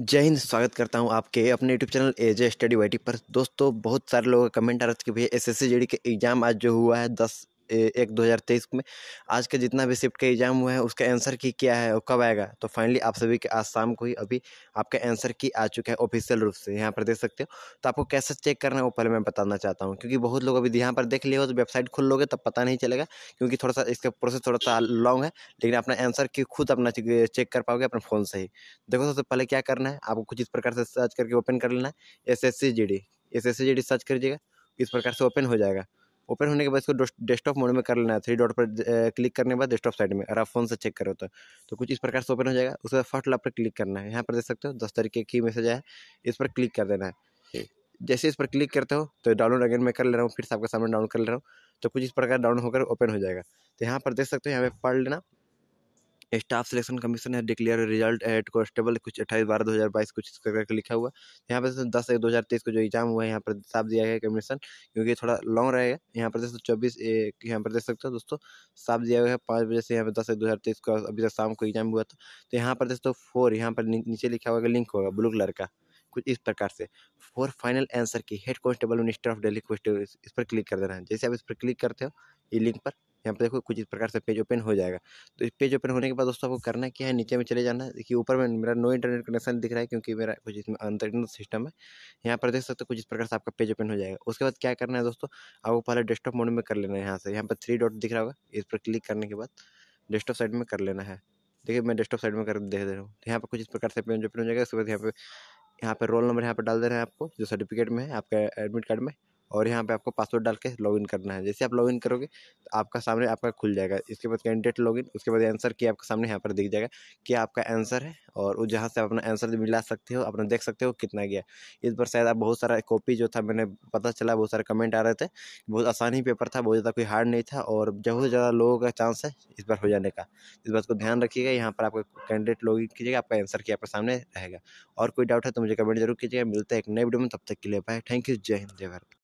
जय हिंद स्वागत करता हूं आपके अपने YouTube channel edge study Y पर दोस्तों बहुत सारे लोगों का कमेंट आ रहा था कि भैया एस एस के एग्ज़ाम आज जो हुआ है दस एक दो हज़ार तेईस में आज का जितना भी शिफ्ट का एग्ज़ाम हुआ है उसका आंसर की क्या है और कब आएगा तो फाइनली आप सभी के आज शाम को ही अभी आपका आंसर की आ चुका है ऑफिशियल रूप से यहाँ पर देख सकते हो तो आपको कैसे चेक करना है वो पहले मैं बताना चाहता हूँ क्योंकि बहुत लोग अभी यहाँ पर देख लिए हो तो वेबसाइट खुल लोगे तब पता नहीं चलेगा क्योंकि थोड़ा सा इसका प्रोसेस थोड़ा सा लॉन्ग है लेकिन अपना आंसर की खुद अपना चेक कर पाओगे अपने फ़ोन से ही देखो सबसे पहले क्या करना है आपको कुछ इस प्रकार से सर्च करके ओपन कर लेना है S S C G D S S C G D search करिएगा इस प्रकार से ओपन हो जाएगा ओपन होने के बाद इसको डेस्कटॉप मोड में कर लेना है थ्री डॉट पर क्लिक करने के बाद डेस्कटॉप साइड में अगर आप फोन से चेक करो तो तो कुछ इस प्रकार से ओपन हो जाएगा उसके बाद फर्स्ट लाभ पर क्लिक करना है यहाँ पर देख सकते हो दस तरीके की मैसेज है इस पर क्लिक कर देना है जैसे इस पर क्लिक करते हो तो डाउनलोड अगेन मैं कर ले रहा हूँ फिर से आपके सामने डाउनलोड कर ले रहा हूँ तो कुछ इस प्रकार डाउनलोड होकर ओपन हो जाएगा तो यहाँ पर देख सकते हो यहाँ पर पढ़ लेना स्टाफ सिलेक्शन कमीशन है डिक्लेयर रिजल्ट एट कॉन्स्टेबल कुछ अट्ठाईस बारह दो हज़ार बाईस कुछ करके लिखा हुआ है यहाँ पर दस एक दो हज़ार तेईस को जो एग्जाम हुआ है यहाँ पर साफ दिया गया कमीशन क्योंकि थोड़ा लॉन्ग रहेगा यहाँ पर दोस्तों चौबीस एक यहाँ पर देख सकते हो दोस्तों साफ दिया गया है पाँच बजे से यहाँ पर दस एक दो हज़ार तेईस को अभी तक शाम को एग्जाम हुआ था तो यहाँ पर दोस्तों फोर यहाँ पर नीचे लिखा हुआ लिंक होगा ब्लू कलर का कुछ इस प्रकार से for final answer key head constable minister of daily question इस पर क्लिक कर देना है जैसे आप इस पर क्लिक करते हो ये लिंक पर यहाँ पे देखो कुछ इस प्रकार से पेज ओपन हो जाएगा तो इस पेज ओपन होने के बाद दोस्तों आपको करना क्या है नीचे में चले जाना है देखिए ऊपर में मेरा नो इंटरनेट कनेक्शन दिख रहा है क्योंकि मेरा कुछ इसमें इंटरनेट सिस्टम है यहाँ पर देख सकते हो कुछ इस प्रकार से आपका पेज ओपन हो जाएगा उसके बाद क्या करना है दोस्तों आपको पहले डेस्कटॉप मोड में कर लेना है यहाँ से यहाँ पर थ्री डॉट दिख रहा होगा इस पर क्लिक करने के बाद डेस्कटॉप साइड में कर लेना है देखिए मैं डेस्कटॉप साइड में कर दे रहा हूँ यहाँ पर कुछ इस प्रकार से पेज ओपन हो जाएगा उसके बाद यहाँ पे यहाँ पर रोल नंबर यहाँ पर डाल दे रहे हैं आपको जो सर्टिफिकेट में है आपका एडमिट कार्ड में और यहाँ पे आपको पासवर्ड डाल के लॉगिन करना है जैसे आप लॉगिन करोगे तो आपका सामने आपका खुल जाएगा इसके बाद कैंडिडेट लॉगिन उसके बाद आंसर की आपके सामने यहाँ पर दिख जाएगा कि आपका आंसर है और वो जहाँ से आप अपना आंसर मिला सकते हो अपना देख सकते हो कितना गया इस पर शायद आप बहुत सारा कॉपी जो था मैंने पता चला बहुत सारे कमेंट आ रहे थे बहुत आसानी पेपर था बहुत ज़्यादा कोई हार्ड नहीं था और बहुत ज़्यादा लोगों का चांस है इस बार हो जाने का इस बात को ध्यान रखिएगा यहाँ पर आपका कैंडिडेट लॉगिन कीजिएगा आपका आंसर की आपके सामने रहेगा और कोई डाउट है तो मुझे कमेंट जरूर कीजिएगा मिलते हैं एक नए वीडियो में तब तक के लिए पाए थैंक यू जय हिंद जय भारत